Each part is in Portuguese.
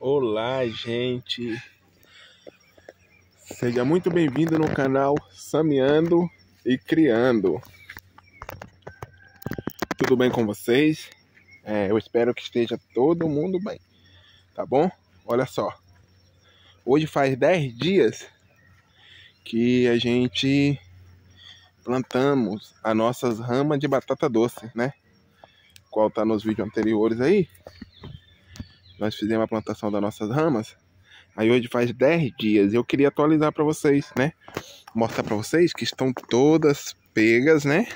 Olá, gente! Seja muito bem-vindo no canal Sameando e Criando. Tudo bem com vocês? É, eu espero que esteja todo mundo bem, tá bom? Olha só, hoje faz 10 dias que a gente plantamos as nossas ramas de batata doce, né? Qual tá nos vídeos anteriores aí? nós fizemos a plantação das nossas ramas. Aí hoje faz 10 dias. Eu queria atualizar para vocês, né? Mostrar para vocês que estão todas pegas, né?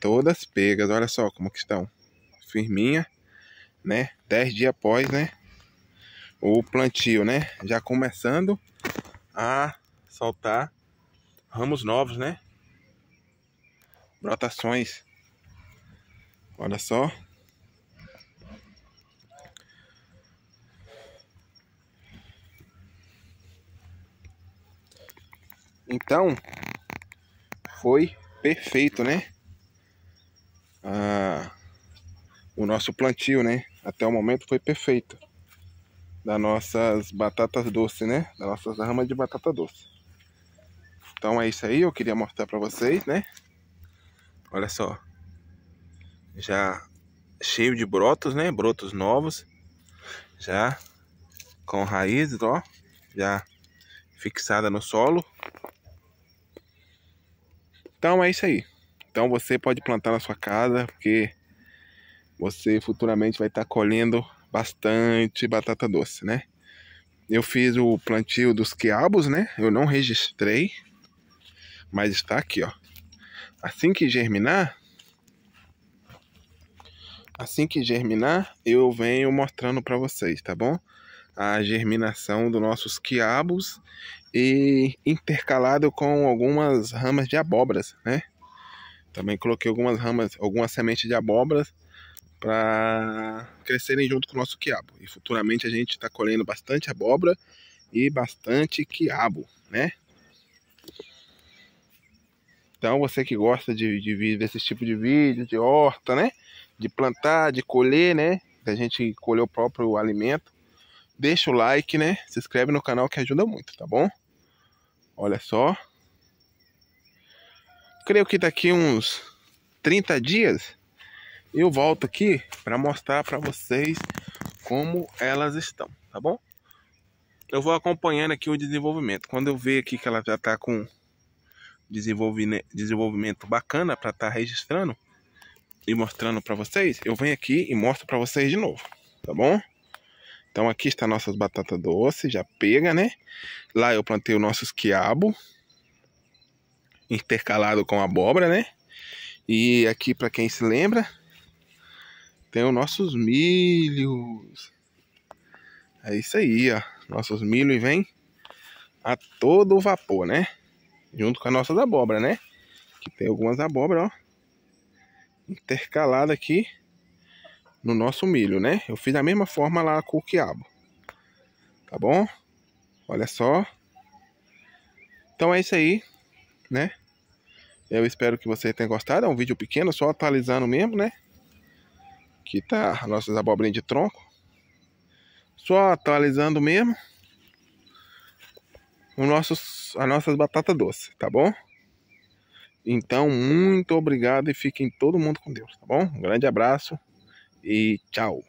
Todas pegas. Olha só como que estão. Firminha, né? 10 dias após, né? O plantio, né? Já começando a soltar ramos novos, né? Brotações. Olha só. Então, foi perfeito, né? Ah, o nosso plantio, né? Até o momento foi perfeito. Das nossas batatas doces, né? Das nossas ramas de batata doce. Então é isso aí, eu queria mostrar pra vocês, né? Olha só. Já cheio de brotos, né? Brotos novos. Já com raízes, ó. Já fixada no solo. Então é isso aí. Então você pode plantar na sua casa, porque você futuramente vai estar colhendo bastante batata doce, né? Eu fiz o plantio dos quiabos, né? Eu não registrei, mas está aqui, ó. Assim que germinar, assim que germinar, eu venho mostrando para vocês, tá bom? a germinação dos nossos quiabos e intercalado com algumas ramas de abobras, né? Também coloquei algumas ramas, algumas sementes de abobras para crescerem junto com o nosso quiabo. E futuramente a gente está colhendo bastante abóbora e bastante quiabo, né? Então você que gosta de, de desse tipo de vídeo, de horta, né? De plantar, de colher, né? Da gente colher o próprio alimento deixa o like, né? Se inscreve no canal que ajuda muito, tá bom? Olha só. Creio que daqui uns 30 dias eu volto aqui para mostrar para vocês como elas estão, tá bom? Eu vou acompanhando aqui o desenvolvimento. Quando eu ver aqui que ela já tá com né, desenvolvimento bacana para estar tá registrando e mostrando para vocês, eu venho aqui e mostro para vocês de novo, tá bom? Então aqui está nossas batatas doces, já pega, né? Lá eu plantei os nossos quiabo, intercalado com abóbora, né? E aqui, para quem se lembra, tem os nossos milhos. É isso aí, ó. Nossos milhos vem a todo vapor, né? Junto com as nossas abóbora, né? Que tem algumas abóbora, ó. Intercalado aqui no nosso milho, né? Eu fiz da mesma forma lá com o quiabo. Tá bom? Olha só. Então é isso aí, né? Eu espero que você tenha gostado. É um vídeo pequeno, só atualizando mesmo, né? Aqui tá nossas abobrinhas de tronco. Só atualizando mesmo. O nossos, as nossas batatas doces, tá bom? Então, muito obrigado e fiquem todo mundo com Deus, tá bom? Um grande abraço e tchau.